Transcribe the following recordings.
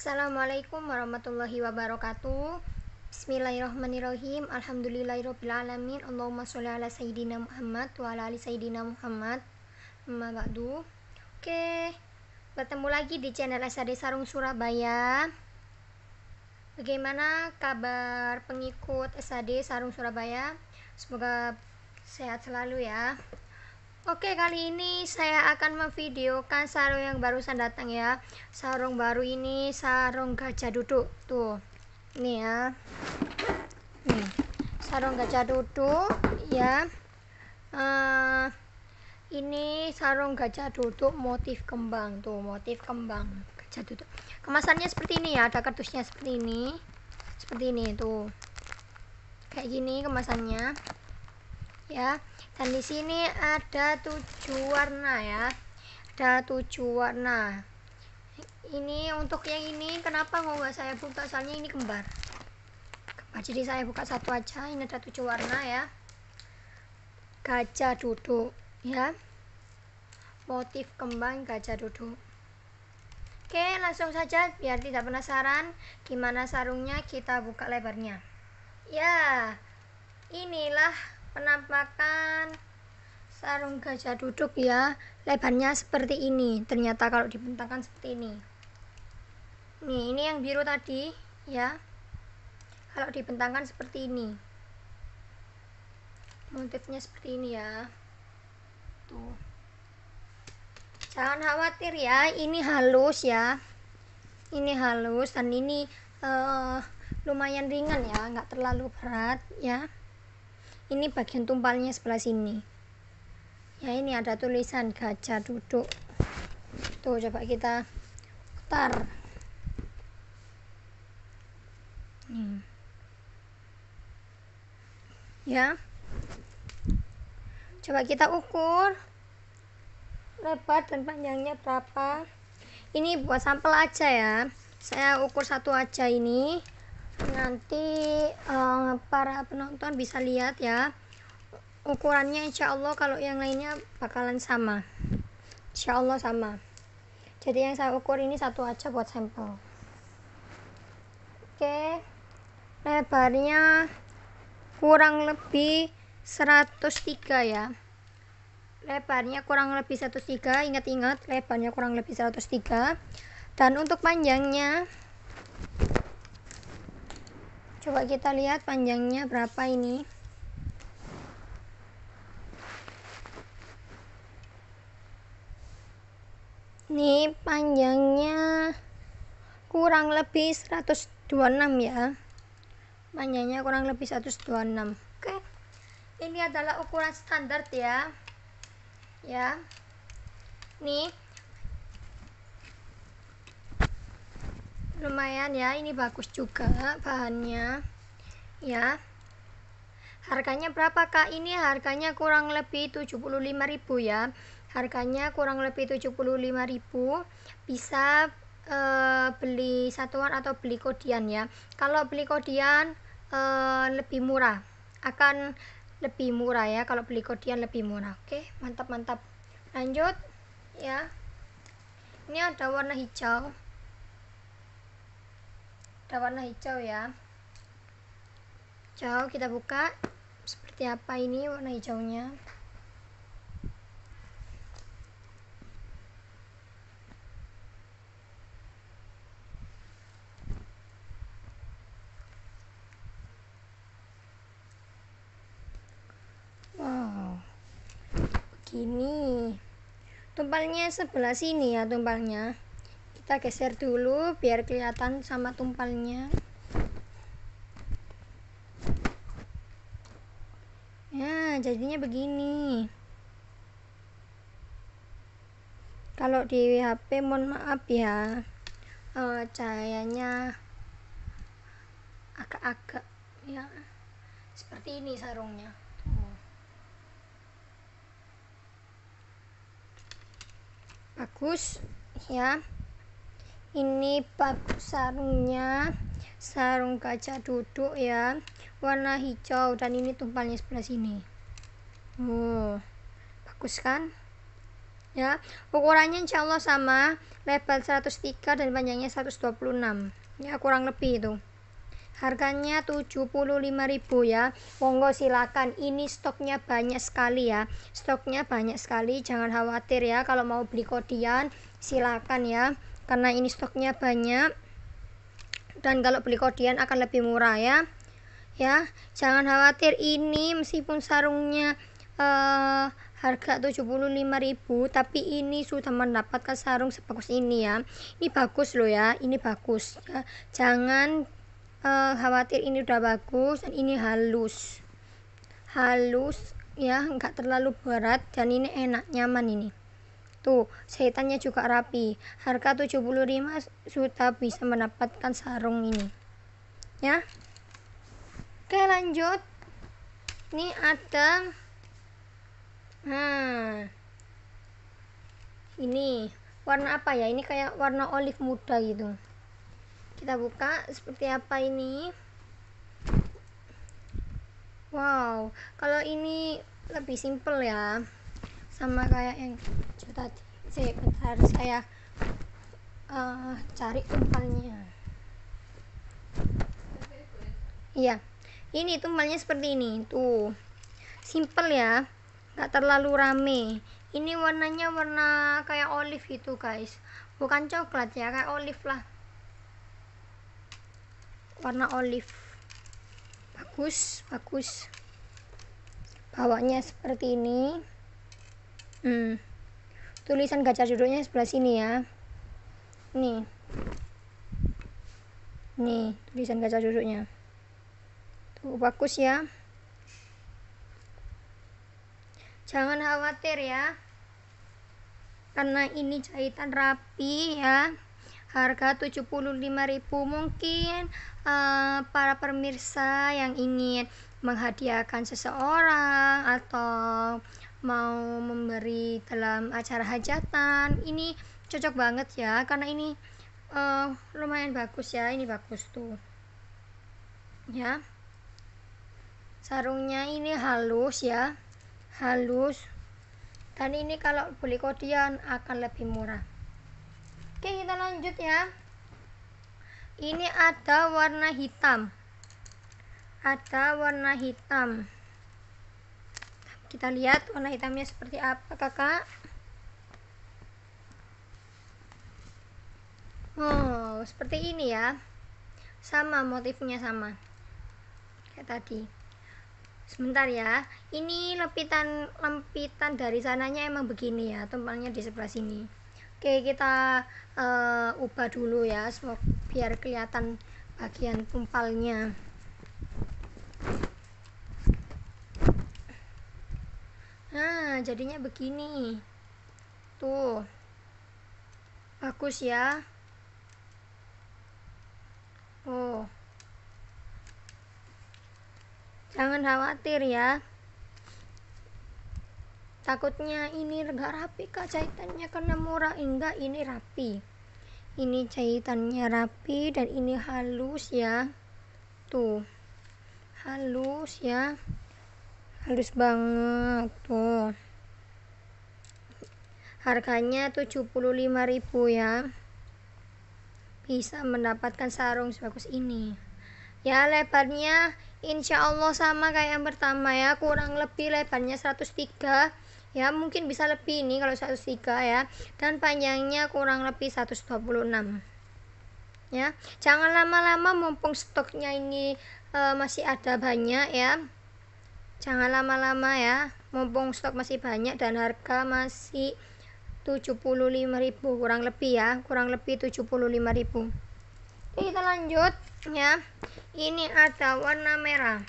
Assalamualaikum warahmatullahi wabarakatuh Bismillahirrahmanirrahim Alhamdulillahirrahmanirrahim Allahumma sholli ala Sayyidina Muhammad wa ala ali Sayyidina Muhammad Ma ba'du Oke Bertemu lagi di channel SAD Sarung Surabaya Bagaimana kabar pengikut SAD Sarung Surabaya Semoga sehat selalu ya Oke, kali ini saya akan memvideokan sarung yang barusan datang ya. Sarung baru ini sarung gajah duduk. Tuh. Nih ya. Nih. Sarung gajah duduk ya. Uh, ini sarung gajah duduk motif kembang tuh, motif kembang gajah duduk. Kemasannya seperti ini ya, ada kertasnya seperti ini. Seperti ini tuh. Kayak gini kemasannya. Ya dan di sini ada tujuh warna ya ada tujuh warna ini untuk yang ini kenapa mau nggak saya buka soalnya ini kembar kembar jadi saya buka satu aja ini ada tujuh warna ya gajah duduk ya motif kembang gajah duduk oke langsung saja biar tidak penasaran gimana sarungnya kita buka lebarnya ya inilah penampakan sarung gajah duduk ya lebarnya seperti ini ternyata kalau dibentangkan seperti ini nih ini yang biru tadi ya kalau dibentangkan seperti ini motifnya seperti ini ya tuh jangan khawatir ya ini halus ya ini halus dan ini uh, lumayan ringan ya nggak terlalu berat ya ini bagian tumpalnya sebelah sini ya ini ada tulisan gajah duduk tuh coba kita putar hmm. ya coba kita ukur lebar dan panjangnya berapa ini buat sampel aja ya saya ukur satu aja ini nanti uh, para penonton bisa lihat ya ukurannya insya Allah kalau yang lainnya bakalan sama insya Allah sama jadi yang saya ukur ini satu aja buat sampel oke lebarnya kurang lebih 103 ya lebarnya kurang lebih 103 ingat-ingat lebarnya kurang lebih 103 dan untuk panjangnya Coba kita lihat panjangnya berapa ini. Ini panjangnya kurang lebih 126 ya. Panjangnya kurang lebih 126. Oke. Ini adalah ukuran standar ya. Ya. Nih, lumayan ya ini bagus juga bahannya ya harganya berapa kak ini harganya kurang lebih 75.000 ya harganya kurang lebih 75.000 bisa e, beli satuan atau beli kodian ya kalau beli kodian e, lebih murah akan lebih murah ya kalau beli kodian lebih murah oke mantap mantap lanjut ya ini ada warna hijau ada warna hijau ya hijau kita buka seperti apa ini warna hijaunya wow begini tumpalnya sebelah sini ya tumpalnya kita geser dulu biar kelihatan sama tumpalnya Ya, jadinya begini kalau di HP mohon maaf ya uh, cahayanya agak-agak ya seperti ini sarungnya Tuh. bagus ya ini bab sarungnya sarung kaca duduk ya warna hijau dan ini tumpalnya sebelah sini oh bagus kan ya ukurannya insya Allah sama lebar 103 dan panjangnya 126 ya kurang lebih itu harganya 75.000 ya monggo silakan ini stoknya banyak sekali ya stoknya banyak sekali jangan khawatir ya kalau mau beli kodian silakan ya karena ini stoknya banyak dan kalau beli kodian akan lebih murah ya ya jangan khawatir ini meskipun sarungnya uh, harga 75.000 tapi ini sudah mendapatkan sarung sebagus ini ya ini bagus loh ya ini bagus ya. jangan uh, khawatir ini udah bagus dan ini halus halus ya enggak terlalu berat dan ini enak nyaman ini Tuh, setannya juga rapi. Harga 75 sudah bisa mendapatkan sarung ini. Ya. Oke, lanjut. Ini ada Nah. Ini warna apa ya? Ini kayak warna olive muda gitu. Kita buka seperti apa ini? Wow, kalau ini lebih simple ya. Sama kayak yang bentar si bentar saya uh, cari tumpalnya iya ini tumpalnya seperti ini tuh simple ya nggak terlalu rame ini warnanya warna kayak olive gitu guys bukan coklat ya kayak olive lah warna olive bagus bagus bawahnya seperti ini hmm tulisan gajah duduknya sebelah sini ya nih nih tulisan gajah duduknya tuh bagus ya jangan khawatir ya karena ini jahitan rapi ya harga 75.000 mungkin uh, para pemirsa yang ingin menghadiahkan seseorang atau mau memberi dalam acara hajatan ini cocok banget ya karena ini uh, lumayan bagus ya ini bagus tuh ya sarungnya ini halus ya halus dan ini kalau beli kodian akan lebih murah oke kita lanjut ya ini ada warna hitam ada warna hitam kita lihat warna hitamnya seperti apa kakak oh seperti ini ya sama motifnya sama kayak tadi sebentar ya ini lempitan lempitan dari sananya emang begini ya tumpangnya di sebelah sini oke kita uh, ubah dulu ya biar kelihatan bagian tumpalnya nah jadinya begini tuh bagus ya oh jangan khawatir ya takutnya ini enggak rapi kak jahitannya karena murah enggak ini rapi ini jahitannya rapi dan ini halus ya tuh halus ya halus banget tuh harganya 75.000 ya bisa mendapatkan sarung sebagus ini ya lebarnya insya Allah sama kayak yang pertama ya kurang lebih lebarnya 103 ya mungkin bisa lebih ini kalau 103 ya dan panjangnya kurang lebih 126 ya jangan lama-lama mumpung stoknya ini uh, masih ada banyak ya jangan lama-lama ya mumpung stok masih banyak dan harga masih 75.000 kurang lebih ya kurang lebih 75.000 kita lanjut ya ini ada warna merah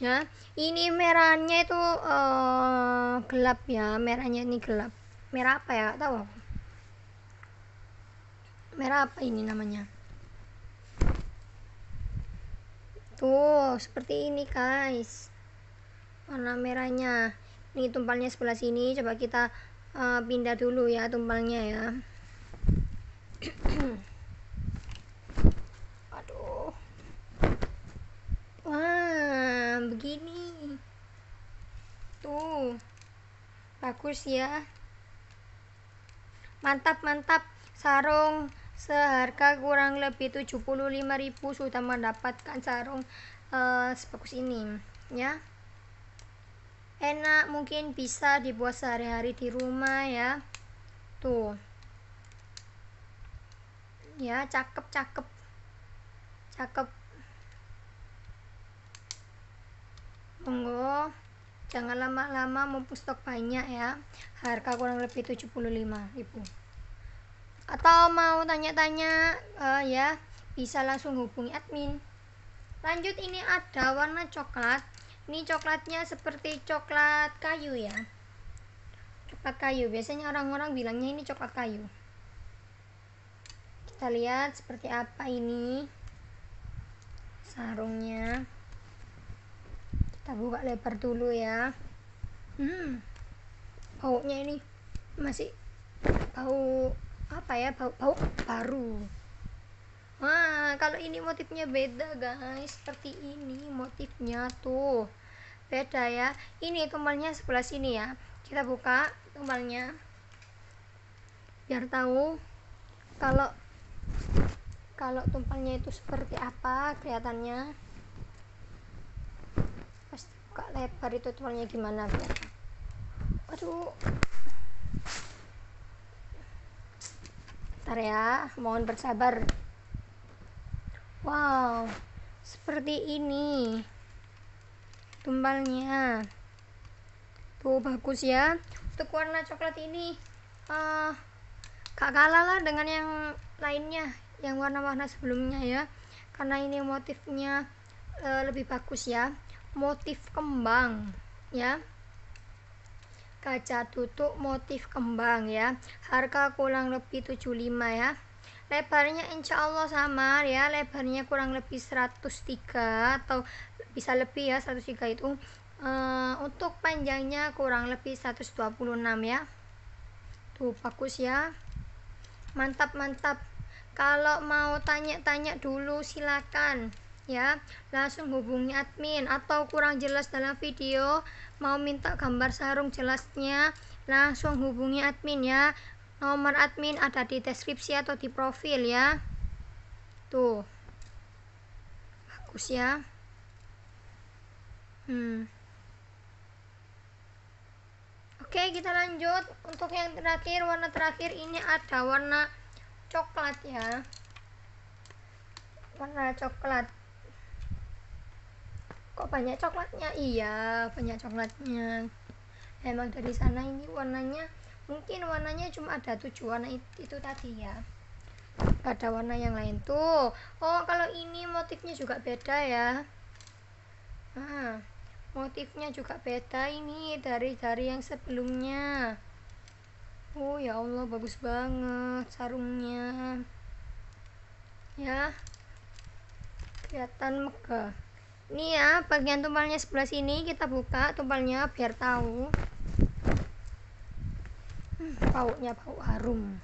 ya ini merahnya itu uh, gelap ya merahnya ini gelap merah apa ya tahu merah apa ini namanya tuh seperti ini guys warna merahnya ini tumpalnya sebelah sini coba kita uh, pindah dulu ya tumpalnya ya aduh wah begini tuh bagus ya mantap mantap sarung seharga kurang lebih 75.000 sudah mendapatkan sarung uh, sebagus ini ya enak mungkin bisa dibuat sehari-hari di rumah ya tuh ya cakep cakep cakep monggo jangan lama-lama mumpung stok banyak ya harga kurang lebih ribu atau mau tanya-tanya uh, ya bisa langsung hubungi admin lanjut ini ada warna coklat ini coklatnya seperti coklat kayu ya coklat kayu biasanya orang-orang bilangnya ini coklat kayu kita lihat seperti apa ini sarungnya kita buka lebar dulu ya hmm baunya ini masih bau apa ya bau bau baru Wah, kalau ini motifnya beda, guys. Seperti ini motifnya tuh. Beda ya. Ini tumbalnya sebelah sini ya. Kita buka tumbalnya. Biar tahu kalau kalau tumpalnya itu seperti apa kelihatannya. Pasti buka lebar itu tumpalnya gimana biar. Aduh. Ntar ya, mohon bersabar wow seperti ini tumbalnya tuh bagus ya untuk warna coklat ini uh, gak kalah lah dengan yang lainnya yang warna-warna sebelumnya ya karena ini motifnya uh, lebih bagus ya motif kembang ya kaca tutup motif kembang ya harga kurang lebih 75 ya lebarnya insya Allah sama ya lebarnya kurang lebih 103 atau bisa lebih ya 103 itu e, untuk panjangnya kurang lebih 126 ya tuh bagus ya mantap mantap kalau mau tanya-tanya dulu silakan ya langsung hubungi admin atau kurang jelas dalam video mau minta gambar sarung jelasnya langsung hubungi admin ya nomor admin ada di deskripsi atau di profil ya tuh bagus ya hmm oke kita lanjut untuk yang terakhir warna terakhir ini ada warna coklat ya warna coklat kok banyak coklatnya iya banyak coklatnya emang dari sana ini warnanya mungkin warnanya cuma ada tujuh warna itu, itu tadi ya ada warna yang lain tuh oh kalau ini motifnya juga beda ya nah, motifnya juga beda ini dari dari yang sebelumnya oh ya Allah bagus banget sarungnya ya kelihatan megah ini ya bagian tumpalnya sebelah sini kita buka tumpalnya biar tahu baunya bau harum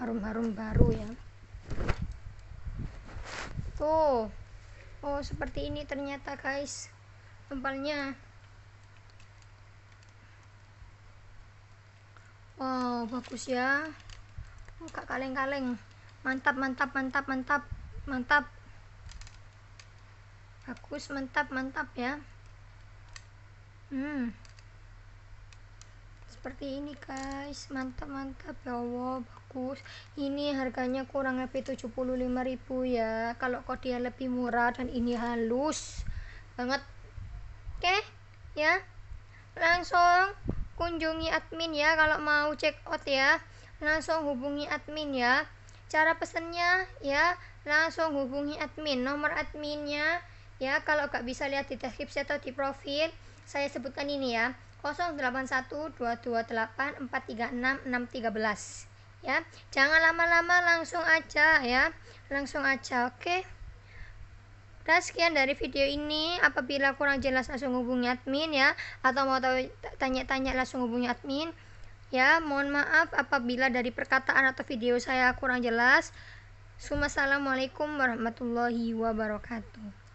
harum-harum baru ya tuh oh seperti ini ternyata guys tempatnya wow bagus ya oh, kaleng-kaleng mantap mantap mantap mantap mantap bagus mantap mantap ya hmm seperti ini guys mantap mantap ya Allah bagus ini harganya kurang lebih ribu ya kalau kok dia lebih murah dan ini halus banget oke okay? ya langsung kunjungi admin ya kalau mau check out ya langsung hubungi admin ya cara pesennya ya langsung hubungi admin nomor adminnya ya kalau nggak bisa lihat di deskripsi atau di profil saya sebutkan ini ya 081228436613 ya. Jangan lama-lama langsung aja ya. Langsung aja, oke. Okay? Dan sekian dari video ini. Apabila kurang jelas langsung hubungi admin ya atau mau tanya-tanya langsung hubungi admin. Ya, mohon maaf apabila dari perkataan atau video saya kurang jelas. Assalamualaikum warahmatullahi wabarakatuh.